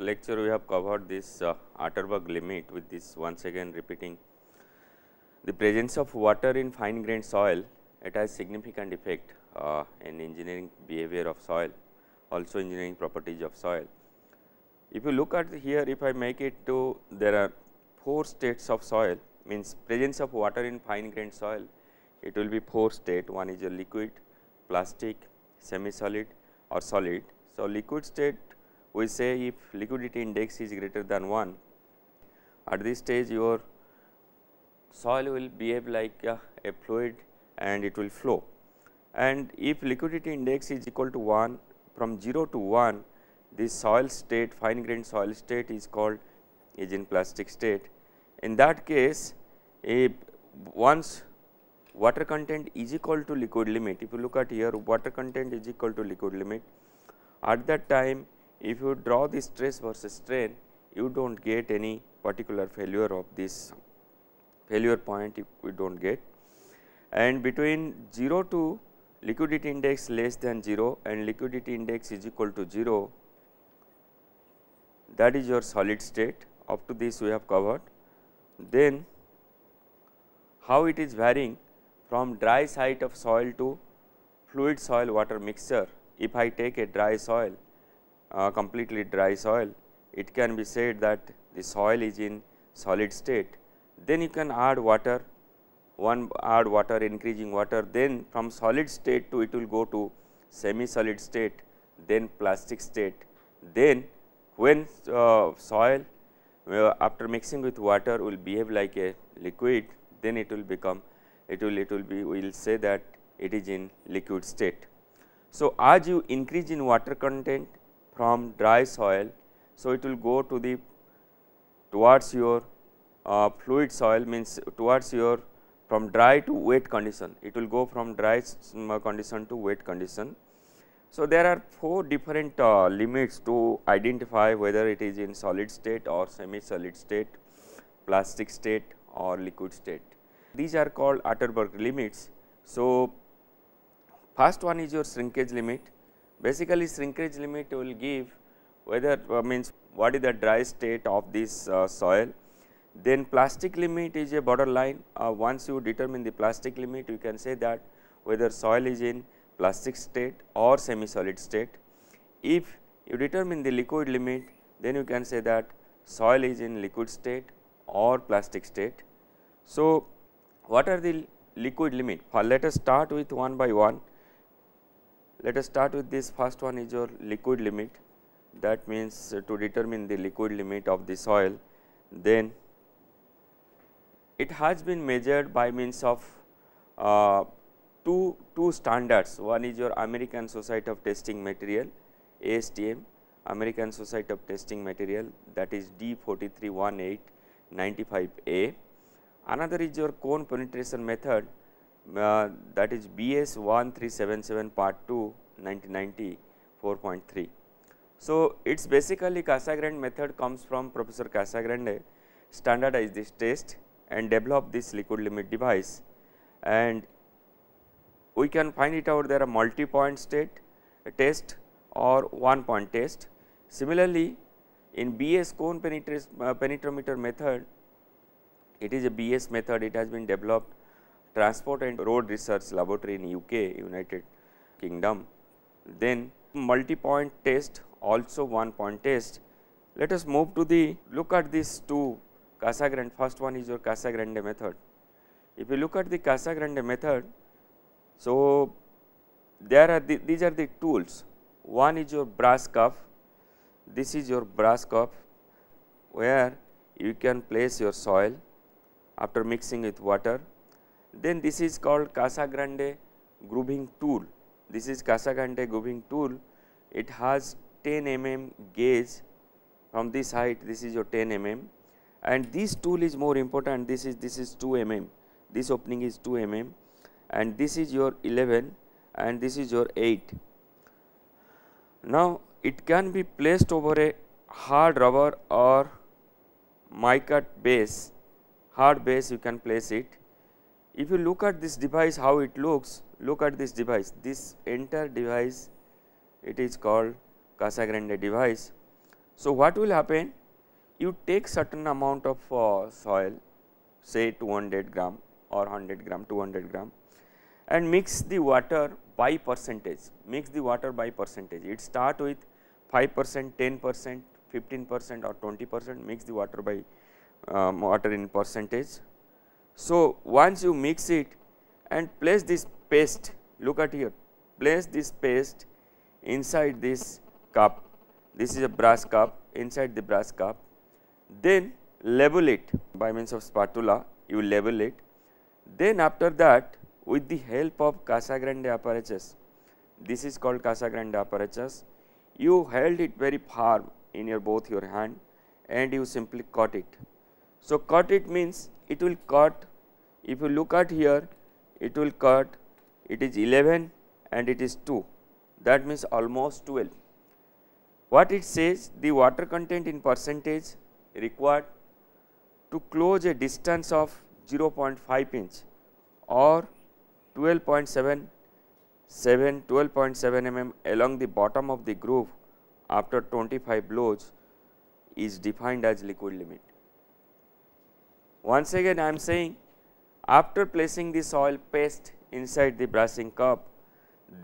lecture we have covered this uh, Atterberg limit with this once again repeating. The presence of water in fine grained soil it has significant effect uh, in engineering behavior of soil also engineering properties of soil. If you look at here if I make it to there are four states of soil means presence of water in fine grained soil it will be four state one is a liquid, plastic, semi solid or solid. So, liquid state we say if liquidity index is greater than 1, at this stage your soil will behave like a, a fluid and it will flow. And if liquidity index is equal to 1 from 0 to 1, this soil state fine grained soil state is called in plastic state. In that case, if once water content is equal to liquid limit, if you look at here water content is equal to liquid limit, at that time if you draw the stress versus strain, you do not get any particular failure of this failure point if we do not get. And between 0 to liquidity index less than 0 and liquidity index is equal to 0, that is your solid state up to this we have covered. Then how it is varying from dry site of soil to fluid soil water mixture. If I take a dry soil uh, completely dry soil, it can be said that the soil is in solid state. Then you can add water, one add water increasing water, then from solid state to it will go to semi solid state, then plastic state. Then when uh, soil uh, after mixing with water will behave like a liquid, then it will become it will it will be we will say that it is in liquid state. So, as you increase in water content from dry soil. So, it will go to the towards your uh, fluid soil means towards your from dry to wet condition. It will go from dry mm, condition to wet condition. So, there are four different uh, limits to identify whether it is in solid state or semi solid state, plastic state or liquid state. These are called Atterberg limits. So, first one is your shrinkage limit Basically shrinkage limit will give whether uh, means what is the dry state of this uh, soil. Then plastic limit is a borderline uh, once you determine the plastic limit you can say that whether soil is in plastic state or semi solid state. If you determine the liquid limit then you can say that soil is in liquid state or plastic state. So, what are the liquid limit? Well, let us start with one by one. Let us start with this first one is your liquid limit that means to determine the liquid limit of the soil then it has been measured by means of uh, two, two standards one is your American Society of Testing Material ASTM American Society of Testing Material that is D 4318 95A. Another is your cone penetration method uh, that is BS 1377 part 2 1990 4.3. So, it is basically Casagrande method comes from Professor Casagrande standardized this test and developed this liquid limit device and we can find it out there a multi point state test or one point test. Similarly, in BS cone uh, penetrometer method it is a BS method it has been developed Transport and Road Research Laboratory in UK, United Kingdom. Then multi-point test, also one-point test. Let us move to the, look at these two Casagrande, first one is your Casagrande method. If you look at the Casagrande method, so there are the, these are the tools. One is your brass cuff, this is your brass cuff where you can place your soil after mixing with water then this is called Casa Grande grooving tool. This is Casa Grande grooving tool. It has 10 mm gauge from this height this is your 10 mm and this tool is more important this is this is 2 mm this opening is 2 mm and this is your 11 and this is your 8. Now, it can be placed over a hard rubber or mica base hard base you can place it if you look at this device how it looks, look at this device, this entire device it is called Casagrande device. So, what will happen? You take certain amount of uh, soil say 200 gram or 100 gram, 200 gram and mix the water by percentage, mix the water by percentage. It start with 5 percent, 10 percent, 15 percent or 20 percent, mix the water by um, water in percentage so, once you mix it and place this paste, look at here, place this paste inside this cup, this is a brass cup, inside the brass cup, then label it by means of spatula, you label it. Then after that, with the help of Casagrande apparatus, this is called Casagrande apparatus, you held it very firm in your both your hand and you simply cut it. So, cut it means it will cut if you look at here it will cut it is 11 and it is 2 that means almost 12. What it says the water content in percentage required to close a distance of 0.5 inch or 12.7 7 12.7 mm along the bottom of the groove after 25 blows is defined as liquid limit. Once again I am saying after placing the soil paste inside the brushing cup,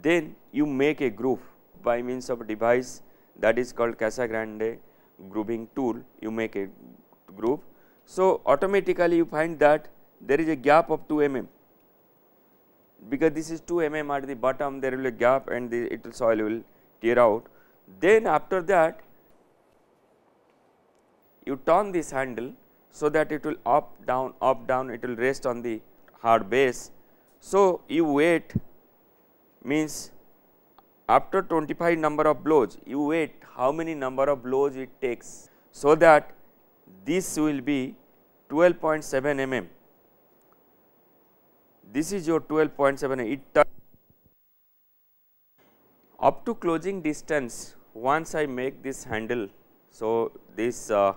then you make a groove by means of a device that is called Casa Grande grooving tool, you make a groove. So, automatically you find that there is a gap of 2 mm because this is 2 mm at the bottom there will be a gap and the it will soil will tear out. Then after that you turn this handle so that it will up down up down it will rest on the hard base. So, you wait means after 25 number of blows you wait how many number of blows it takes. So, that this will be 12.7 mm this is your 12.7 mm. it up to closing distance once I make this handle. So, this uh,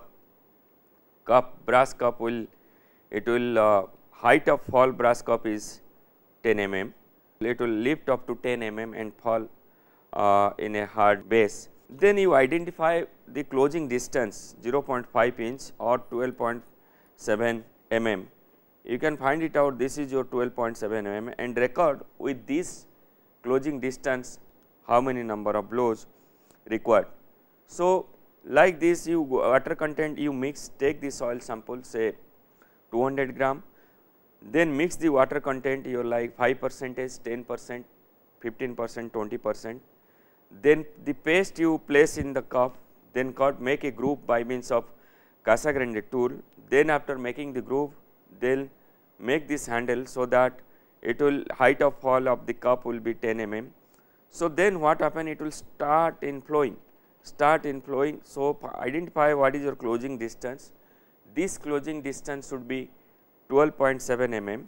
cup brass cup will it will uh, height of fall brass cup is 10 mm it will lift up to 10 mm and fall uh, in a hard base. Then you identify the closing distance 0.5 inch or 12.7 mm. You can find it out this is your 12.7 mm and record with this closing distance how many number of blows required. So, like this you water content you mix take the soil sample say 200 gram then mix the water content your like 5 percentage, 10 percent, 15 percent, 20 percent. Then the paste you place in the cup then cut make a group by means of Casagrande tool then after making the groove they'll make this handle so that it will height of fall of the cup will be 10 mm. So, then what happen it will start in flowing start inflowing. So, identify what is your closing distance. This closing distance should be 12.7 mm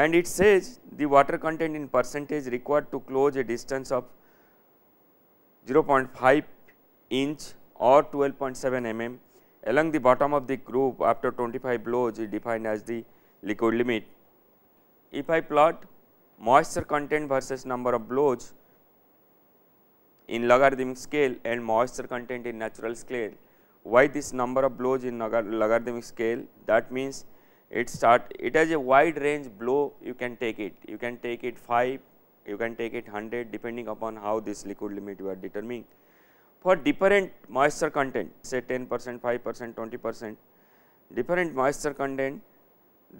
and it says the water content in percentage required to close a distance of 0.5 inch or 12.7 mm along the bottom of the groove after 25 blows is defined as the liquid limit. If I plot moisture content versus number of blows in logarithmic scale and moisture content in natural scale. Why this number of blows in logarithmic scale? That means it start it has a wide range blow you can take it. You can take it 5, you can take it 100 depending upon how this liquid limit you are determining. For different moisture content say 10 percent, 5 percent, 20 percent different moisture content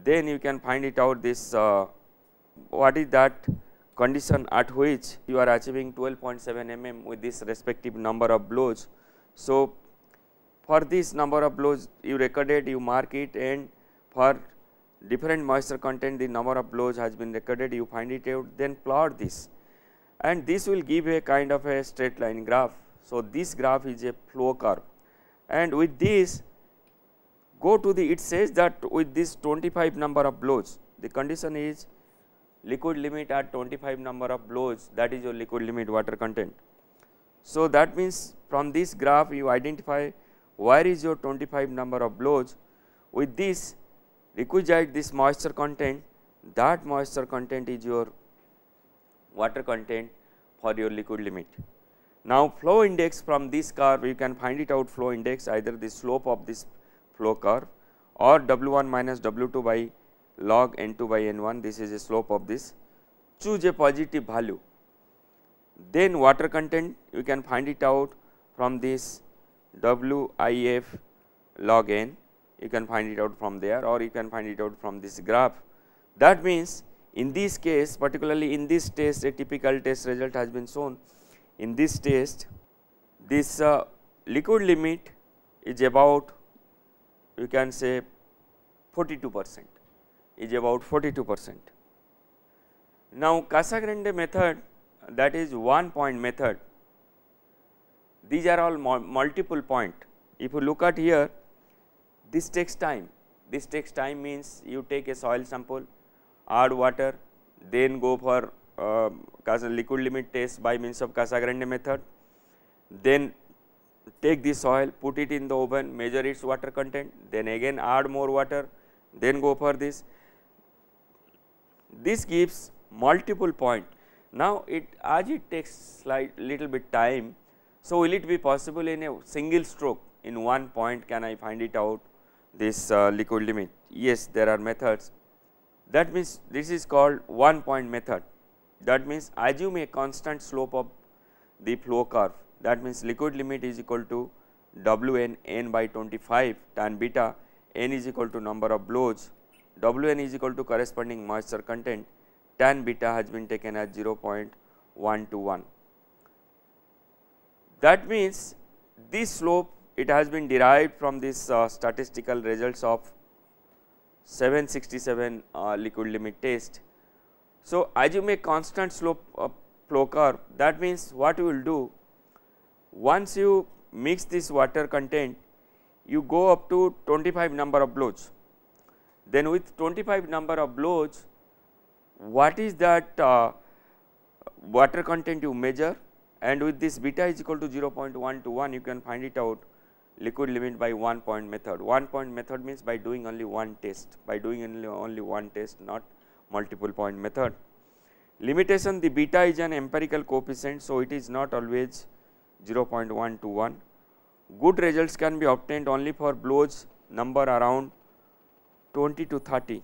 then you can find it out this uh, what is that condition at which you are achieving 12.7 mm with this respective number of blows. So, for this number of blows you recorded you mark it and for different moisture content the number of blows has been recorded you find it out then plot this and this will give a kind of a straight line graph. So, this graph is a flow curve and with this go to the it says that with this 25 number of blows the condition is liquid limit at 25 number of blows that is your liquid limit water content. So, that means from this graph you identify where is your 25 number of blows with this requisite this moisture content that moisture content is your water content for your liquid limit. Now, flow index from this curve you can find it out flow index either the slope of this flow curve or W 1 minus W 2 by log n2 by n1 this is a slope of this choose a positive value then water content you can find it out from this WIF log n you can find it out from there or you can find it out from this graph. That means, in this case particularly in this test a typical test result has been shown. In this test this uh, liquid limit is about you can say 42 percent is about 42 percent. Now, Casagrande method that is one point method, these are all multiple point. If you look at here, this takes time, this takes time means you take a soil sample, add water, then go for uh, liquid limit test by means of Casagrande method, then take the soil, put it in the oven, measure its water content, then again add more water, then go for this. This gives multiple point. Now, it as it takes slight little bit time, so will it be possible in a single stroke in one point can I find it out this uh, liquid limit? Yes, there are methods. That means, this is called one point method. That means, assume a constant slope of the flow curve. That means, liquid limit is equal to W n n by 25 tan beta n is equal to number of blows Wn is equal to corresponding moisture content tan beta has been taken as 0.121. That means, this slope it has been derived from this uh, statistical results of 767 uh, liquid limit test. So, assume a constant slope uh, flow curve that means, what you will do once you mix this water content you go up to 25 number of blows then with 25 number of blows what is that uh, water content you measure and with this beta is equal to 0.1 to 1 you can find it out liquid limit by 1 point method. 1 point method means by doing only one test, by doing only, only one test not multiple point method. Limitation the beta is an empirical coefficient, so it is not always 0.1 to 1. Good results can be obtained only for blows number around 20 to 30.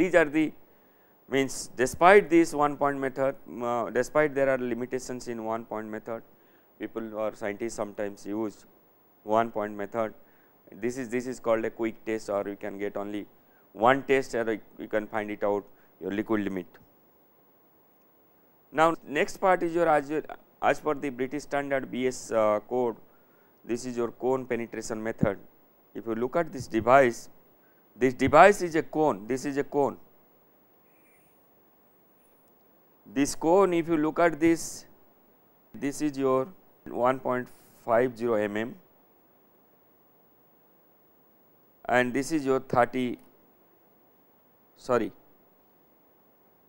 These are the means despite this one point method, uh, despite there are limitations in one point method, people or scientists sometimes use one point method. This is this is called a quick test or you can get only one test or you can find it out your liquid limit. Now, next part is your as, your, as per the British standard BS uh, code, this is your cone penetration method if you look at this device, this device is a cone, this is a cone. This cone if you look at this, this is your 1.50 mm and this is your 30 sorry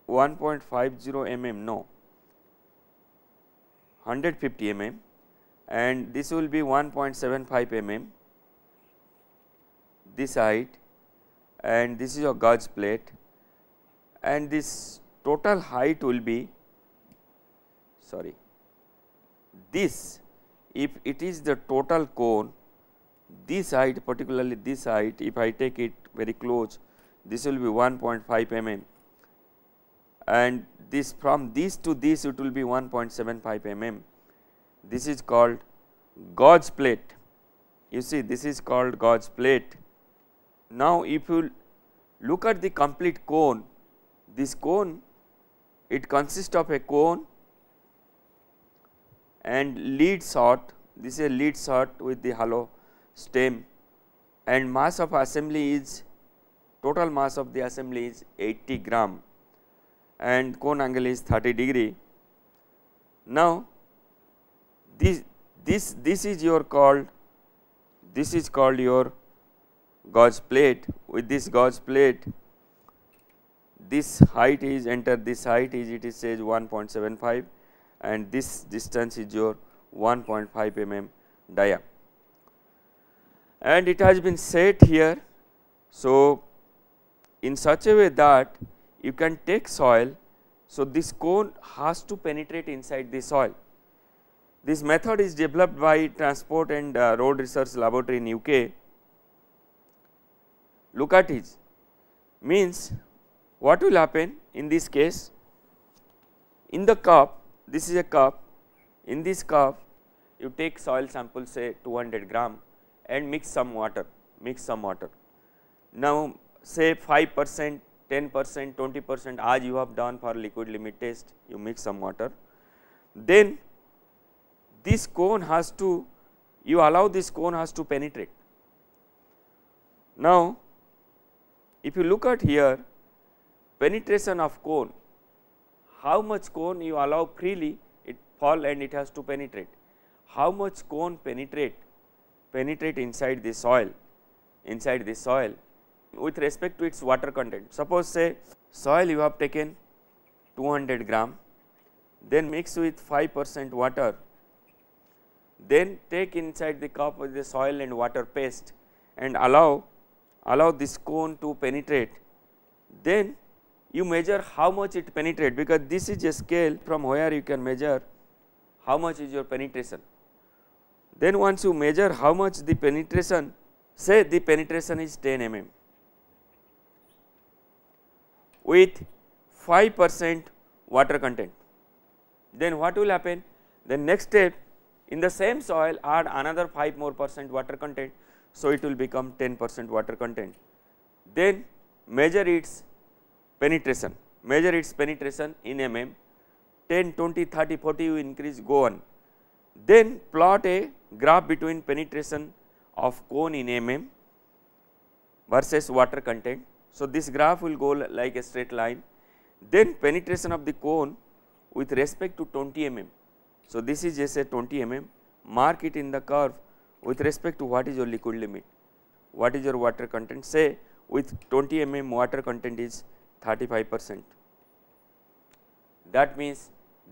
1.50 mm no 150 mm and this will be 1.75 mm this height and this is your gauge plate and this total height will be sorry this if it is the total cone this height particularly this height if I take it very close this will be 1.5 mm and this from this to this it will be 1.75 mm. This is called gauge plate you see this is called gauge plate now, if you look at the complete cone, this cone it consists of a cone and lead shot, this is a lead shot with the hollow stem and mass of assembly is total mass of the assembly is 80 gram and cone angle is 30 degree. Now, this this this is your called this is called your gauge plate with this gauge plate this height is enter this height is it is says 1.75 and this distance is your 1.5 mm dia and it has been set here. So, in such a way that you can take soil. So, this cone has to penetrate inside the soil. This method is developed by Transport and uh, Road Research Laboratory in UK look at it. means what will happen in this case in the cup this is a cup in this cup you take soil sample say 200 gram and mix some water mix some water. Now say 5 percent 10 percent 20 percent as you have done for liquid limit test you mix some water. Then this cone has to you allow this cone has to penetrate. Now if you look at here penetration of cone, how much cone you allow freely it fall and it has to penetrate. How much cone penetrate penetrate inside the soil inside the soil with respect to its water content. Suppose say soil you have taken 200 gram then mix with 5 percent water then take inside the cup with the soil and water paste and allow allow this cone to penetrate, then you measure how much it penetrate because this is a scale from where you can measure how much is your penetration. Then once you measure how much the penetration, say the penetration is 10 mm with 5 percent water content, then what will happen? The next step in the same soil add another 5 more percent water content. So, it will become 10 percent water content. Then measure its penetration, measure its penetration in mm, 10, 20, 30, 40 you increase go on. Then plot a graph between penetration of cone in mm versus water content. So, this graph will go like a straight line, then penetration of the cone with respect to 20 mm. So, this is just a 20 mm, mark it in the curve with respect to what is your liquid limit, what is your water content say with 20 mm water content is 35 percent. That means,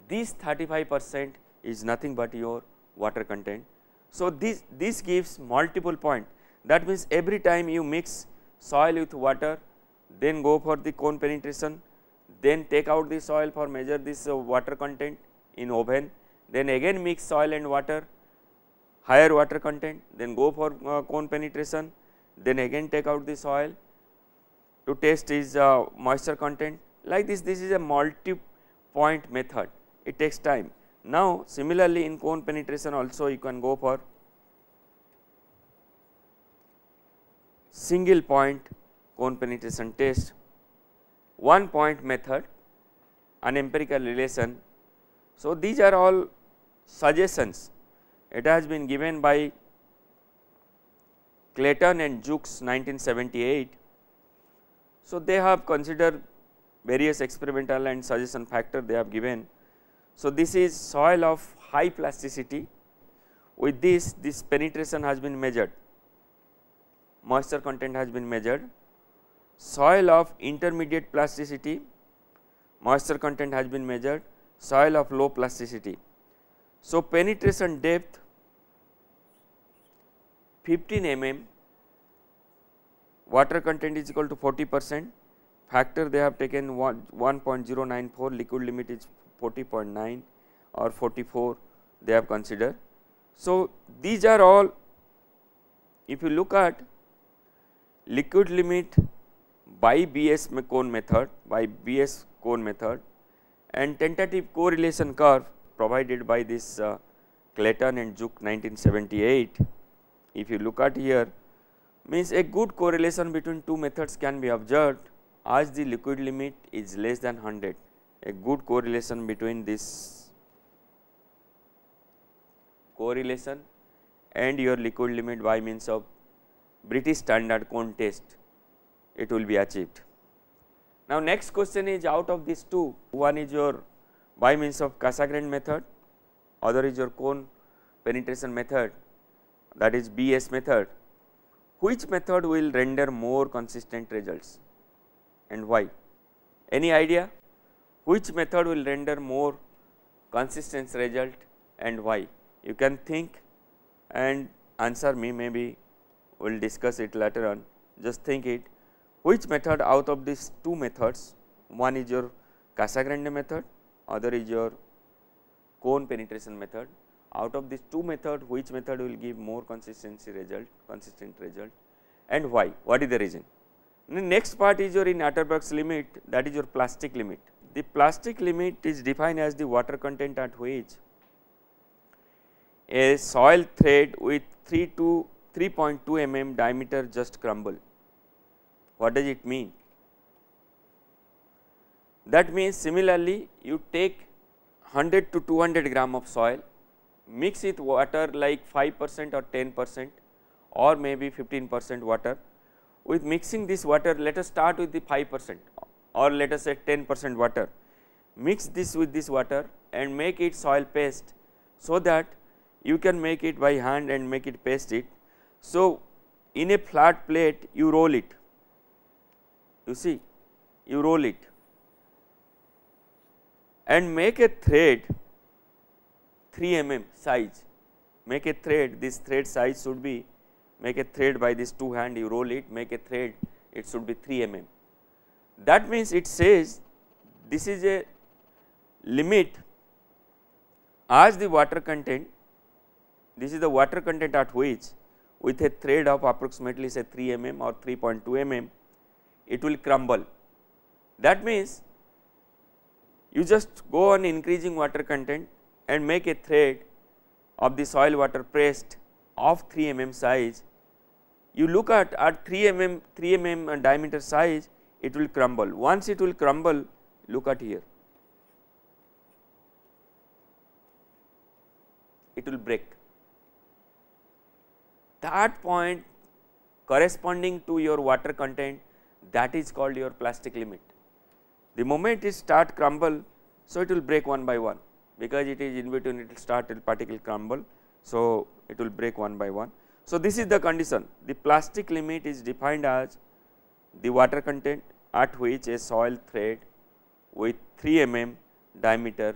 this 35 percent is nothing but your water content. So, this, this gives multiple point that means, every time you mix soil with water then go for the cone penetration then take out the soil for measure this uh, water content in oven then again mix soil and water higher water content, then go for uh, cone penetration, then again take out the soil to test is uh, moisture content. Like this, this is a multi point method, it takes time. Now, similarly in cone penetration also you can go for single point cone penetration test, one point method, an empirical relation. So, these are all suggestions it has been given by Clayton and Jukes 1978. So, they have considered various experimental and suggestion factor they have given. So, this is soil of high plasticity with this this penetration has been measured, moisture content has been measured, soil of intermediate plasticity, moisture content has been measured, soil of low plasticity. So, penetration depth 15 mm water content is equal to 40 percent factor they have taken 1.094 liquid limit is 40.9 or 44 they have considered. So, these are all if you look at liquid limit by BS cone method by BS cone method and tentative correlation curve provided by this uh, Clayton and Juk 1978 if you look at here means a good correlation between two methods can be observed as the liquid limit is less than 100 a good correlation between this correlation and your liquid limit by means of British standard cone test it will be achieved. Now, next question is out of these two one is your by means of Cassegrain method other is your cone penetration method that is BS method, which method will render more consistent results and why? Any idea? Which method will render more consistent result and why? You can think and answer me maybe we will discuss it later on. Just think it which method out of these two methods one is your Casagrande method other is your cone penetration method out of these two method which method will give more consistency result consistent result and why what is the reason. the next part is your in Atterberg's limit that is your plastic limit. The plastic limit is defined as the water content at which a soil thread with 3 to 3.2 mm diameter just crumble. What does it mean? That means similarly you take 100 to 200 gram of soil mix it water like 5 percent or 10 percent or maybe 15 percent water. With mixing this water let us start with the 5 percent or let us say 10 percent water. Mix this with this water and make it soil paste. So, that you can make it by hand and make it paste it. So, in a flat plate you roll it, you see you roll it and make a thread 3 mm size make a thread this thread size should be make a thread by this two hand you roll it make a thread it should be 3 mm. That means it says this is a limit as the water content this is the water content at which with a thread of approximately say 3 mm or 3.2 mm it will crumble. That means you just go on increasing water content and make a thread of the soil water pressed of 3 mm size, you look at at 3 mm 3 mm diameter size it will crumble. Once it will crumble look at here it will break. That point corresponding to your water content that is called your plastic limit. The moment it start crumble so it will break one by one because it is in between it will start till particle crumble. So, it will break one by one. So, this is the condition the plastic limit is defined as the water content at which a soil thread with 3 mm diameter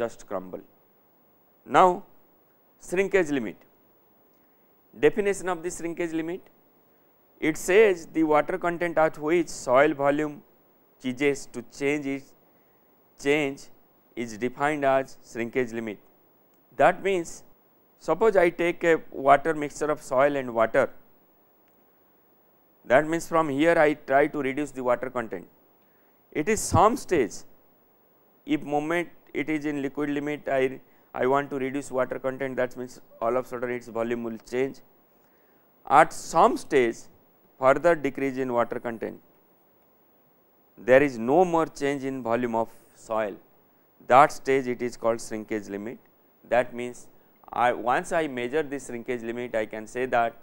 just crumble. Now, shrinkage limit definition of the shrinkage limit it says the water content at which soil volume changes to change is change is defined as shrinkage limit. That means, suppose I take a water mixture of soil and water, that means from here I try to reduce the water content. It is some stage, if moment it is in liquid limit, I, I want to reduce water content that means all of sudden its volume will change. At some stage further decrease in water content, there is no more change in volume of soil that stage it is called shrinkage limit. That means, I once I measure this shrinkage limit I can say that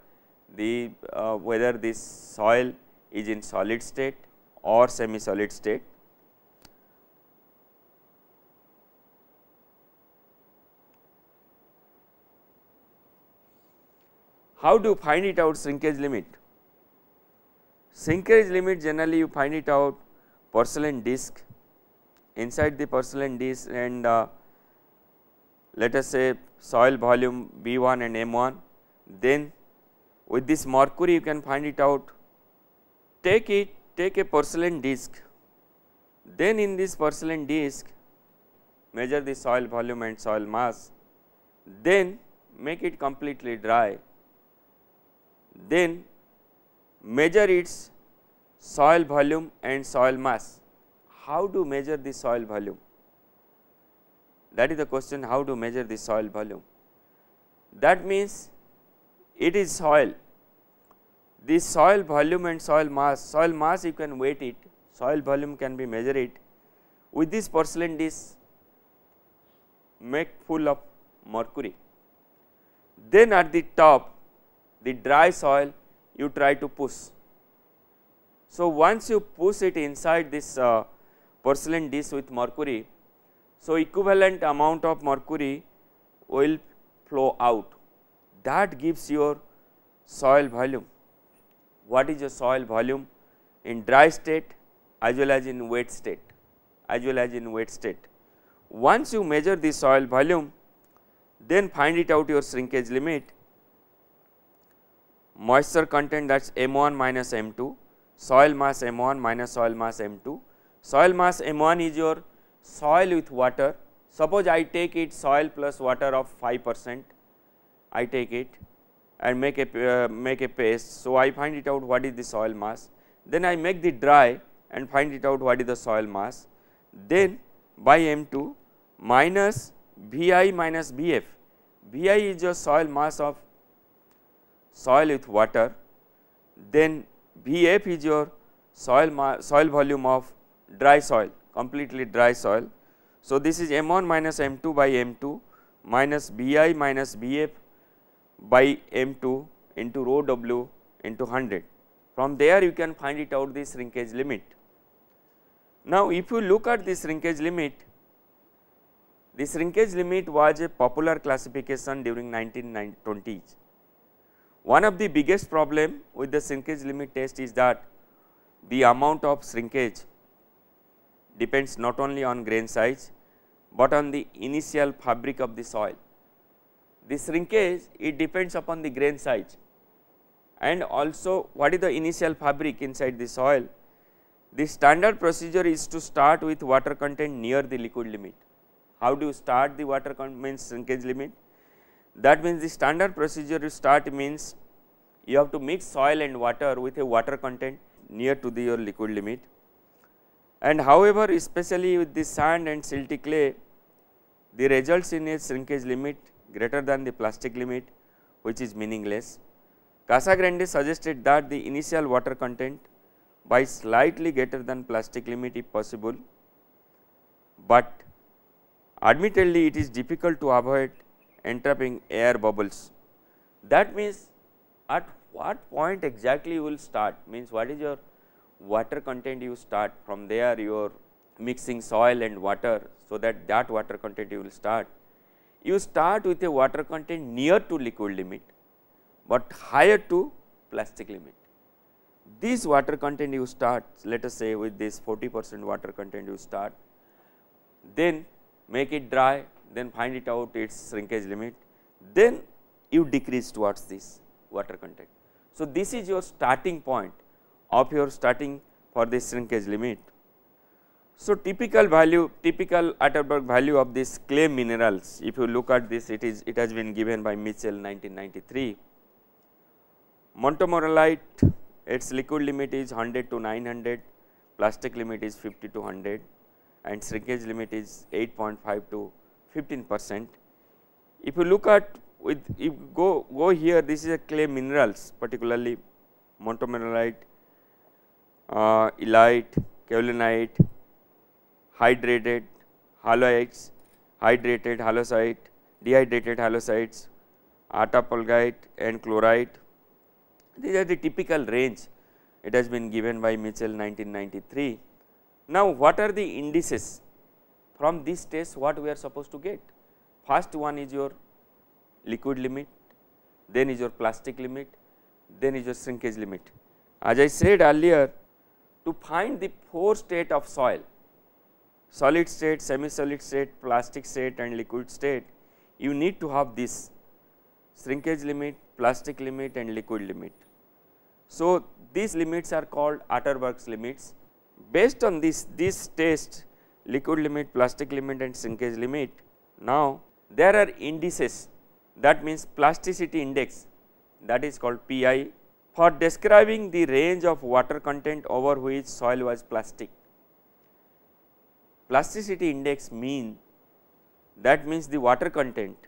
the uh, whether this soil is in solid state or semi solid state. How do you find it out shrinkage limit? Shrinkage limit generally you find it out porcelain disc inside the porcelain dish and uh, let us say soil volume B 1 and M 1, then with this mercury you can find it out. Take it, take a porcelain disc, then in this porcelain disc measure the soil volume and soil mass, then make it completely dry, then measure its soil volume and soil mass how to measure the soil volume? That is the question how to measure the soil volume. That means it is soil, the soil volume and soil mass, soil mass you can weight it, soil volume can be measured it. With this porcelain dish make full of mercury. Then at the top the dry soil you try to push. So, once you push it inside this uh, porcelain dish with mercury. So, equivalent amount of mercury will flow out that gives your soil volume. What is your soil volume in dry state as well as in wet state as well as in wet state. Once you measure the soil volume then find it out your shrinkage limit moisture content that is m 1 minus m 2 soil mass m 1 minus soil mass m 2 Soil mass M1 is your soil with water. Suppose I take it soil plus water of 5 percent, I take it and make a uh, make a paste. So, I find it out what is the soil mass, then I make the dry and find it out what is the soil mass. Then by M2 minus Vi minus B F. B I is your soil mass of soil with water, then Bf is your soil soil volume of dry soil completely dry soil. So, this is m 1 minus m 2 by m 2 minus b i minus b f by m 2 into rho w into 100. From there you can find it out the shrinkage limit. Now, if you look at the shrinkage limit, the shrinkage limit was a popular classification during 1920s. One of the biggest problem with the shrinkage limit test is that the amount of shrinkage depends not only on grain size, but on the initial fabric of the soil. This shrinkage it depends upon the grain size and also what is the initial fabric inside the soil. The standard procedure is to start with water content near the liquid limit. How do you start the water content shrinkage limit? That means, the standard procedure to start means you have to mix soil and water with a water content near to the your liquid limit. And however, especially with the sand and silty clay, the results in a shrinkage limit greater than the plastic limit which is meaningless. Casagrande suggested that the initial water content by slightly greater than plastic limit if possible, but admittedly it is difficult to avoid entrapping air bubbles. That means, at what point exactly you will start means what is your water content you start from there you are mixing soil and water. So, that that water content you will start. You start with a water content near to liquid limit, but higher to plastic limit. This water content you start let us say with this 40 percent water content you start, then make it dry, then find it out its shrinkage limit, then you decrease towards this water content. So, this is your starting point of your starting for the shrinkage limit. So, typical value typical Atterberg value of these clay minerals if you look at this it is it has been given by Mitchell 1993. Montomoralite its liquid limit is 100 to 900, plastic limit is 50 to 100 and shrinkage limit is 8.5 to 15 percent. If you look at with if go go here this is a clay minerals particularly montomoralite uh, elite, kaolinite, hydrated, haloids, hydrated halocite, dehydrated halocites, atapolgite and chlorite. These are the typical range it has been given by Mitchell 1993. Now, what are the indices from this test what we are supposed to get? First one is your liquid limit, then is your plastic limit, then is your shrinkage limit. As I said earlier to find the four state of soil solid state, semi solid state, plastic state and liquid state you need to have this shrinkage limit, plastic limit and liquid limit. So, these limits are called Otterberg's limits. Based on this, this test liquid limit, plastic limit and shrinkage limit, now there are indices that means plasticity index that is called PI for describing the range of water content over which soil was plastic. Plasticity index mean that means the water content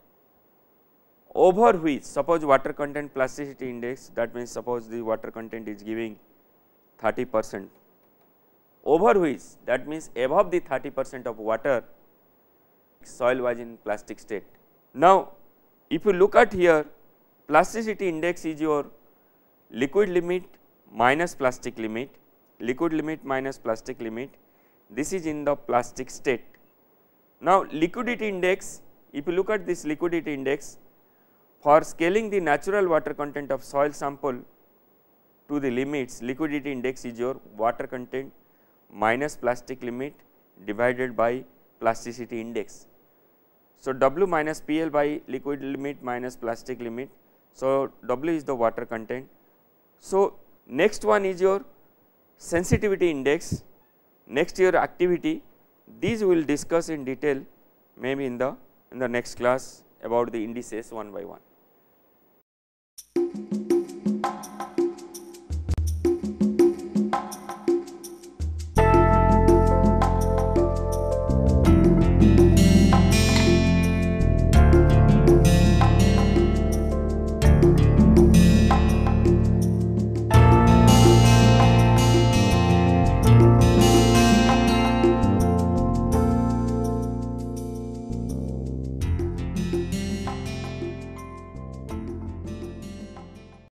over which suppose water content plasticity index that means suppose the water content is giving 30 percent over which that means above the 30 percent of water soil was in plastic state. Now, if you look at here plasticity index is your liquid limit minus plastic limit, liquid limit minus plastic limit, this is in the plastic state. Now, liquidity index, if you look at this liquidity index for scaling the natural water content of soil sample to the limits, liquidity index is your water content minus plastic limit divided by plasticity index. So, W minus PL by liquid limit minus plastic limit. So, W is the water content so, next one is your sensitivity index, next your activity these we will discuss in detail maybe in the in the next class about the indices one by one.